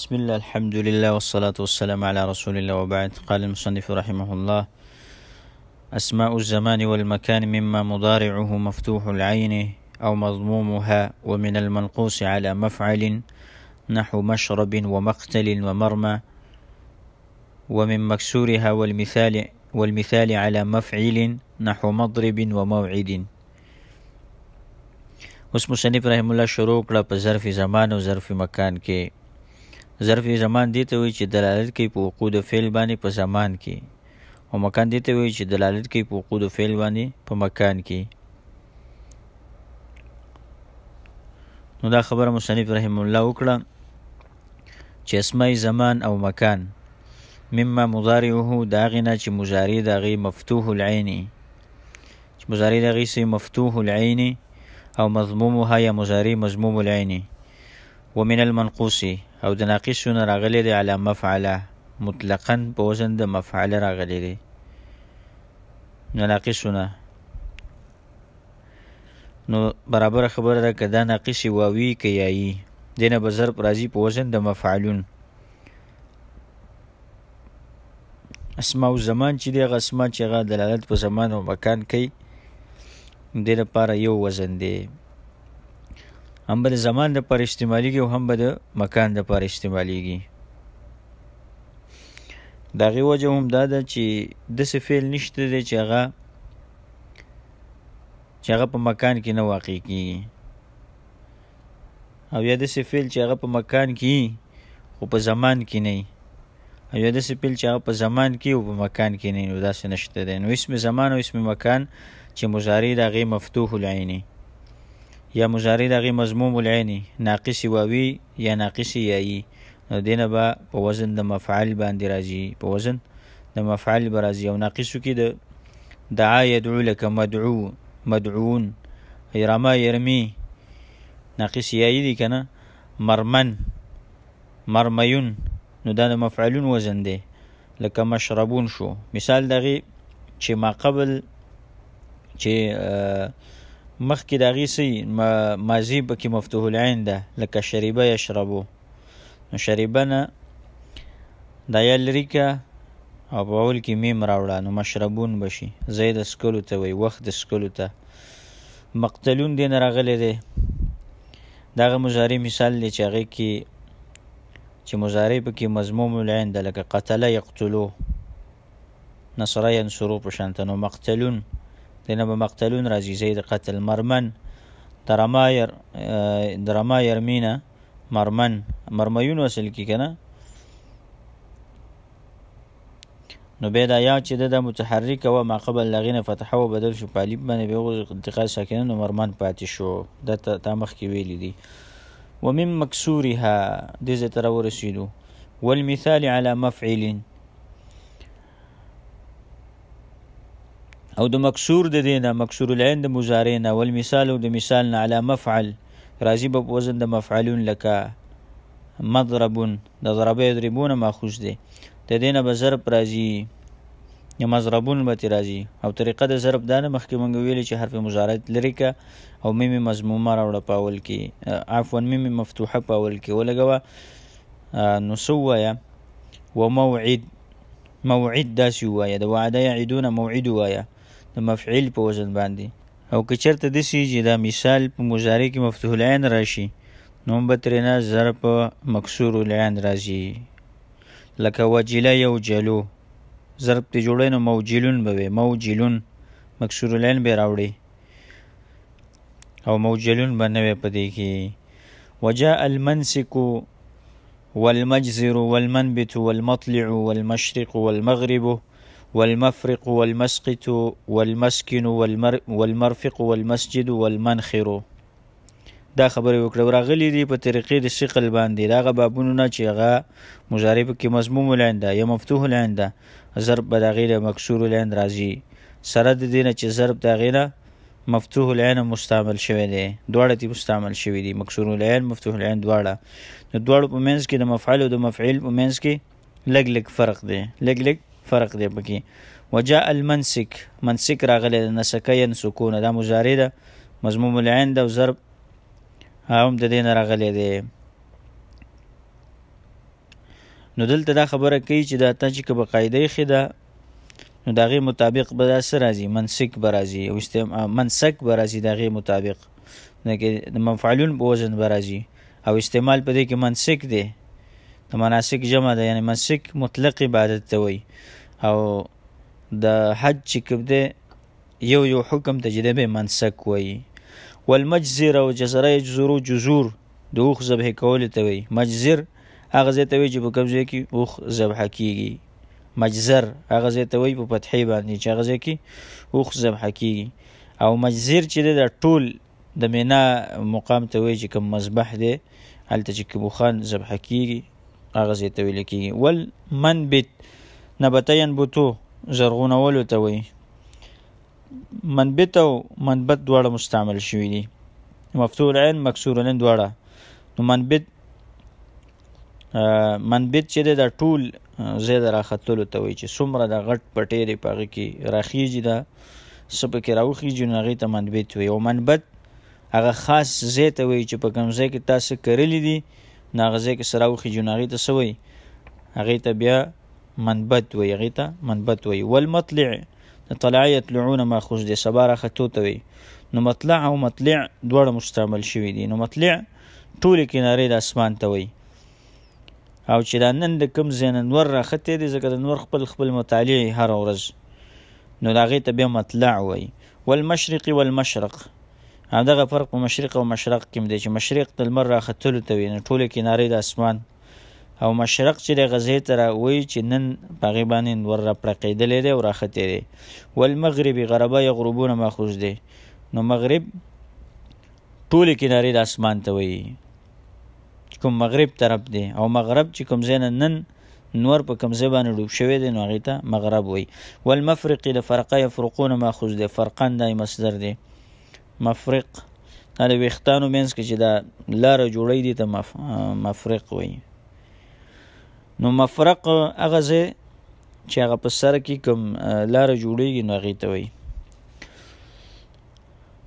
بسم الله الحمد لله والصلاة والسلام على رسول الله وبعد قال المصنف رحمه الله أسماء الزمان والمكان مما مضارعه مفتوح العين أو مضمومها ومن المنقوص على مفعل نحو مشرب ومقتل ومرمى ومن مكسورها والمثال والمثال على مفعل نحو مضرب وموعد اسم مصنف رحمه الله شروق لا په زمان وظرف مكان كي ظرف زمان دې ته وایي چې دلالت کوي په وقوع د فعل باندې په زمان کې او مکان دې ته وایي چې دلالت کوي په وقوع د فعل باندې په مکان کې نو دا خبره مصنف رحم الله وکړه چې اسماء زمان او مکان مما مضارعه داغنا چې مضارع دغه مفتوح العين چې مضارع دغه سي مفتوح العين او مضمومها یا مضارع مضموم العين ومن المنقوص او د ناقصونه راغلی دی علی مفعله مطلقا په وزن د مفعله راغلی دی نو ناقصونه نو برابر خبره ده که دا ناقص واوي که یایي دینه به ضرب راځي په وزن د مفعلون اسماء زمان چې دغه اسماء چې غا دلالت په زمان او مکان کوي د لپاره یو وزن دی هم به د زمان د پر استعمالیږي او هم به د مکان د پر استعمالیږي دغه وجه هم دا ده چې د فعل نشته دی چې هغه چې هغه په مکان کې نه واقع کیږي او یا د فعل چې هغه په مکان کې خو په زمان کې نه او یا د فعل چې هغه په زمان کې او په مکان کې نه نو دا څه نشته دی نو اسم زمان او اسم مکان چې مضارع د هغې مفتوح العینی یا مجاری دغه مضموم العین ناقص واوی یا ناقص یایی نو دینه به په وزن د مفعل باندې راځي په وزن د مفعل به راځي او ناقصو کې د دعا یدعو لک مدعو مدعون رما یرمی ناقص یایی دی کنه مرمن مرمیون نو دا د مفعلون وزن دی لکه مشربون شو مثال دغه چې ما قبل چې مخکې د هغې څه ماضي پکې مفتوح العین ده لکه شریبه یشربو نو شریبه نه دا یا لرې که او په اول کې میم راوړه نو مشربون بشي ځای د سکلو ته وای وخت د سکلو ته مقتلون دې نه راغلی دی دغه مضارع مثال دی چې هغې کې چې مضارع پکې مضموم العین ده لکه قتله یقتلو نصره ینصرو په شان نو مقتلون دینه به مقتلون راځي زید قتل مرمن درمایر درمایر مینا مرمن مرمیون وصل کی کنه نو به دا یا چې د متحرک او ما قبل لغینه فتح او بدل شو پالیب باندې به انتقال ساکنه نو مرمن پاتې شو د تامخ کې ویل دي ومن مكسورها دې زه تر ورسېدو والمثال على مفعل او د مکسور د دینه مکسور العين د مضارع نه ول مثال او د مثال نه علی مفعل راځي په وزن د مفعلون لکه مضربون د ضربه یضربون ماخوذ دی د دینه به ضرب راځي یا مضربون به راځي او طریقه د ضرب دانه مخکې مونږ ویل چې حرف مضارع لري کا او میم مضمومه راوړه پاول کې عفوا میم مفتوحه پاول کې ولګوه نو سوایا وموعد موعد داسې ووایه د وعده یعدونه موعد ووایه د مفعول په وزن باندې او که چیرته د سی چې دا مثال په مضارع کې مفتوح العين راشي نو به ترنه ظرف مکسور العين راځي لکه وجله یو جلو ضرب ته جوړې نو موجلون به موجلون مکسور العين به راوړي او موجلون باندې پدې کې وجاء المنسک والمجزر والمنبت والمطلع والمشرق والمغرب والمفرق والمسقط والمسكن والمر والمرفق والمسجد والمنخر دا خبره وکړه راغلی دی په طریقې د شقل باندې راغه بابونو نه چې هغه مضارب کې مضموم لانده یا مفتوح لانده ضرب به د غیر مکسور لاند راځي سره د دینه چې ضرب د غیر مفتوح العين مستعمل شوی دی دواړه دي مستعمل شوی دي مکسور العين مفتوح العين دواړه د دواړو په منځ کې د مفعل او د مفعیل په منځ کې لګ لګ فرق دی لګ لګ فرق دی پکې وجاء المنسک منسک راغلی د نسکین سکون دا مضارع ده مضموم العين د ضرب هم د دین راغلی دی نو دلته دا خبره کوي چې دا تا چې کبه قاعده خې ده نو دغه مطابق به دا سر راځي منسک به راځي او استم منسک به راځي دغه مطابق نه کې د مفعولون په وزن به راځي او استعمال په دې کې منسک دی د مناسک جمع ده یعنی مسک مطلق عبادت ته وي او د حج چې کوم دی یو یو حکم ته چې به منسک وي والمجزر او جزره یجزر جزور د اوخ ذبح کول ته وي مجزر هغه ځای ته وي چې په کوم ځای کې اوخ ذبح کیږي مجزر هغه ځای ته وي په فتحې باندې چې هغه ځای کې اوخ ذبح کیږي او مجزر چې د ټول د مینا مقام ته وي چې کوم مذبح دی هلته چې کوم خان ذبح کیږي هغه زی ته ویل کی ول منبت نبتین بوتو زرغونولو ته وی منبت او منبت دواړه مستعمل شوی دي مفتوح العين مکسور العين دواړه نو منبت منبت چې د ټول زید راختلو ته وی چې څومره د غټ پټې دی پغه کې راخیږي دا سبه کې راوخیږي نو هغه ته منبت وی او منبت هغه خاص زیته وی چې په کوم ځای کې تاسو کړلی دي ناغزه کې سره وخی جناغي ته سوی هغه ته بیا منبت وی هغه ته منبت وی والمطلع طلع یطلعون ماخوذ دي سباره خطو ته وی نو مطلع او مطلع دواړه مستعمل شوی دي نو مطلع ټول کینارې د اسمان ته وی او چې دا نن د کم زین نور راخته دي ځکه د نور خپل خپل مطالعه هر ورځ نو دا غي ته بیا مطلع وی والمشرق والمشرق همدغه فرق په مشرق او مشرق کې دی چې مشرق د لمر راختلو ته وي نو ټوله کنارې د اسمان او مشرق چې د غزې ته راوي چې نن په غیبانې نور را پړقېدلې دی او راختې دی والمغربي غربه یغربون ماخوذ دی نو مغرب ټوله کنارې د اسمان ته وي کوم مغرب طرف دی او مغرب چې کوم ځای نن نور په کمزه باندې ډوب شوی دی نو هغه ته مغرب وای والمفرق د فرقه یفرقون ماخذ د فرقان دای مصدر دی مفرق دا د ویښتانو مینس کې چې دا لاره جوړی دي ته مف... مفرق وایي نو مفرق هغه ځای چې هغه په سر کې کوم لاره جوړیږي نو هغې ته وایي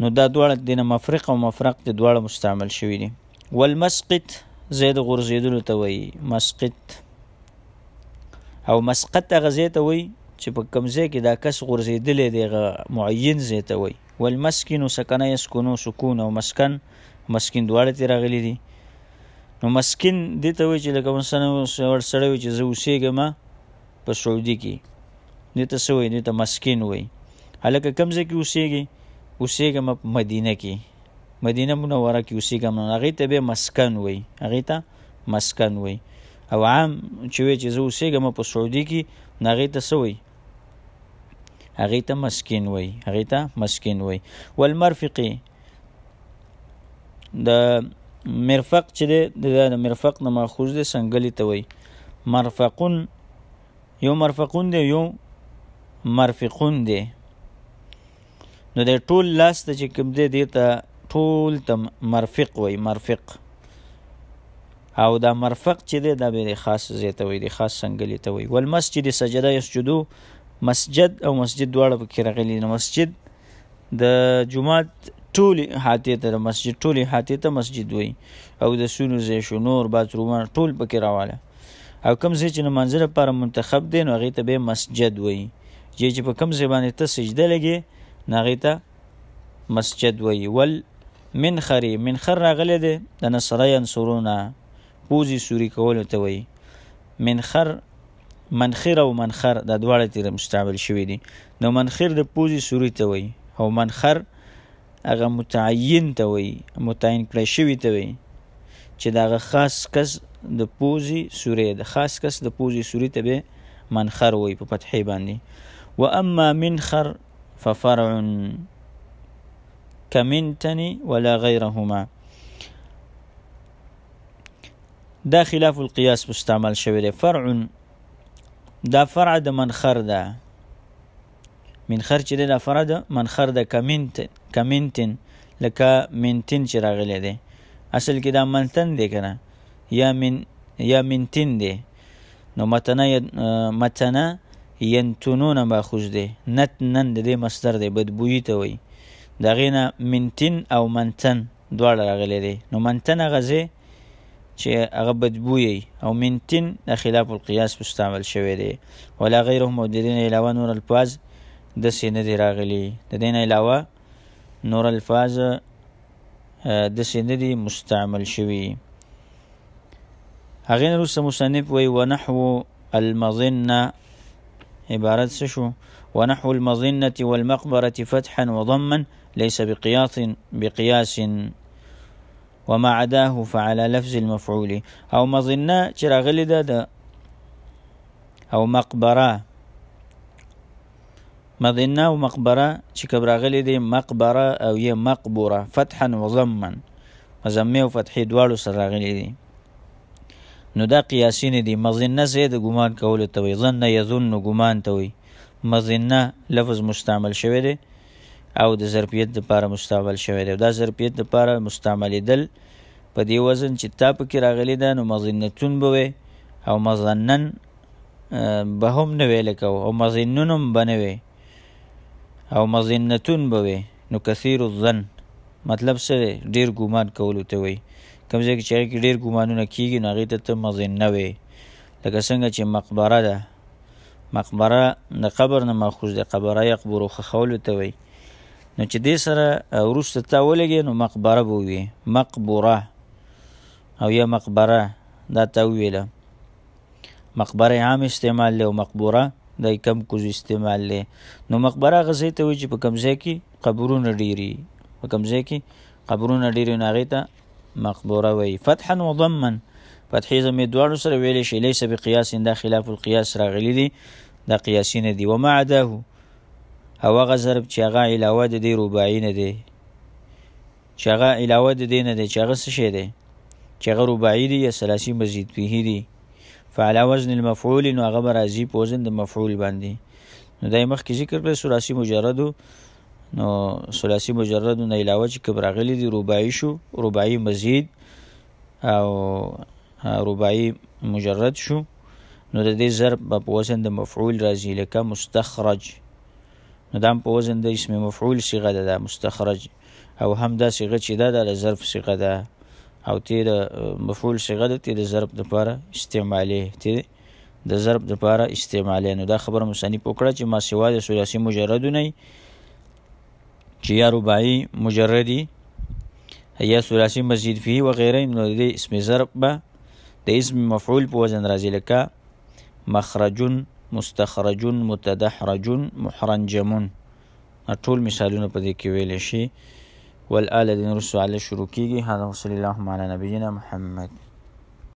نو دا دواړه دینه مفرق او مفرق د دواړه مستعمل شوي دي والمسقط زید غورځېدلو ته وایي مسقط او مسقط هغه ځای ته وایي چې په کوم ځای کې دا کس غورځېدلی دی هغه معین ځای ته وایي والمسکن سکنه یسکنو سکون او مسکن مسکن دواړه تیر غلي دي نو مسکن دې ته وی چې لکه مثلا ور سره وی چې زه اوسېږم په سعودي کې دې ته سوې دې ته مسکن وی هلکه کمزه کې اوسېږي اوسېږم په مدینه کې مدینه منوره کې اوسېږم نو هغه ته به مسکن وی هغه ته مسکن وی او عام چې وی چې زه اوسېږم په سعودي کې هغه ته سوې هغه ته مسکین وای هغه ته مسکین وای والمرفقي د مرفق چې د مرفق نه ماخوذ دي سنگلی ته وای مرفقون یو مرفقون دی یو مرفقون دی نو د ټول لاس ته چې کوم دی دی ته ټول ته مرفق وای مرفق او دا مرفق چې دی دا به خاص زیته وي د خاص سنگلی ته وي والمسجد سجده یسجدو مسجد او مسجد دواړه پکې راغلي نو مسجد د جمعات ټول احاطه ته مسجد ټول احاطه ته مسجد وای او د سونو زې شو نور باترومان ټول پکې راواله او کوم ځای چې منځره لپاره منتخب دي نو هغه ته به مسجد وای چې په کوم ځای باندې ته سجده لګي نو هغه ته مسجد وای ول منخري منخر راغله ده د نصرین سورونه پوزي سوري کول ته وای منخر منخر او منخر د دواړه تیر مستعمل شوی دي نو منخر د پوزي سوري ته وي او منخر هغه متعین ته وي متعین کړی شوی ته وي چې داغه خاص کس د پوزي سوري د خاص کس د پوزي سوري ته به منخر وي په فتحې باندې و اما منخر ففرع کمنتنی ولا غیرهما دا خلاف القیاس مستعمل شوی دی فرع دا فرع د منخر ده منخر چې د فرع د منخر د کمنت کمنتن لکه منتن چې راغلی دی اصل کې دا منتن دی کنه یا من یا منتن دی نو متنه متنه ینتنون ماخوذ دی نتنن د دې مصدر دی بدبویی ته وایي دغه نه منتن او منتن دواړه راغلی دی نو منتن غزه چې هغه بدبوي او منتن د خلاف القياس مستعمل شوی دی ولا غیره مدیرین علاوه نور الفاظ د سینې دی راغلی د دین علاوه نور الفاظ د سینې دی مستعمل شوی هغه نور مصنف وی ونحو المظنه عبارت څه شو ونحو المظنه والمقبره فتحا وضما ليس بقياس بقياس وما عداه فعلى لفظ المفعول او مظنه چې راغلی ده د او مقبره مظنه او مقبره چې کبراغلی دي مقبره او یې مقبره فتحا و ضما مزمه او فتحې دواړو سره راغلي دي نو دا قیاسی نه دي مظنه زید ګمان کول ته وي ظن یظن ګمان ته وي مظنه لفظ مستعمل شوی دی او د ظرفیت لپاره مستعمل شوی دی دا ظرفیت لپاره مستعملیدل په دې وزن چې تا پکې راغلی ده نو مظنتون به وي او مظنن به هم نه ویل کو او مظنون هم به نه وي او مظنتون به وي نو کثیر الظن مطلب څه دی ډیر ګمان کولو ته وي کوم ځای چې کې ډیر ګمانونه کیږي نو هغې ته ته مظنه وي لکه څنګه چې مقبره ده مقبره د قبر نه ماخوذ ده قبره یقبرو خښولو ته وي نو چې دې سره ورسته تا ولګي نو مقبره بو وي مقبره او یا مقبره دا تویله مقبره عام استعمال له مقبره د کم کوز استعمال له نو مقبره غزې ته وي چې په کمزې کې قبرونه ډيري په کمزې کې قبرونه ډيري نه غیته مقبره وي فتحا وضما فتحې زمې دوه سره ویلې شي ليس بقياس دا خلاف القياس راغلي دي دا قياسي نه دي ومع داهو او هغه ضرب چې هغه علاوه د دې رباعي نه دی چې هغه علاوه د دې نه دی چې هغه څه شی دی چې هغه رباعي دی یا ثلاثي مزید فيه دی فعلى وزن المفعول نو هغه به راځي په وزن د مفعول باندې نو دای مخکې ذکر کړل ثلاثي مجرد نو ثلاثي مجرد نه علاوه چې کبر غلي دی رباعي شو رباعي مزید او رباعي مجرد شو نو د دې ضرب په وزن د مفعول راځي لکه مستخرج نو دا په وزن د اسم مفعول صيغه ده د مستخرج او هم دا صيغه چې ده د ظرف صيغه ده او تی د مفعول صيغه ده تی د ظرف لپاره استعمالي تی د ضرب لپاره استعمالي نو دا خبره مصنف وکړه چې ما سوا د ثلاثي مجرد نه چې یا رباعي مجردي یا ثلاثي مزید فيه و غیره نو د اسم ضرب به د اسم مفعول په وزن راځي لکه مخرجن مستخرجون متدحرجون محرنجمون ټول مثالونه په دې کې ویل شي والآل دین رسو علی شروع کیږي هذا صلی الله علی نبینا محمد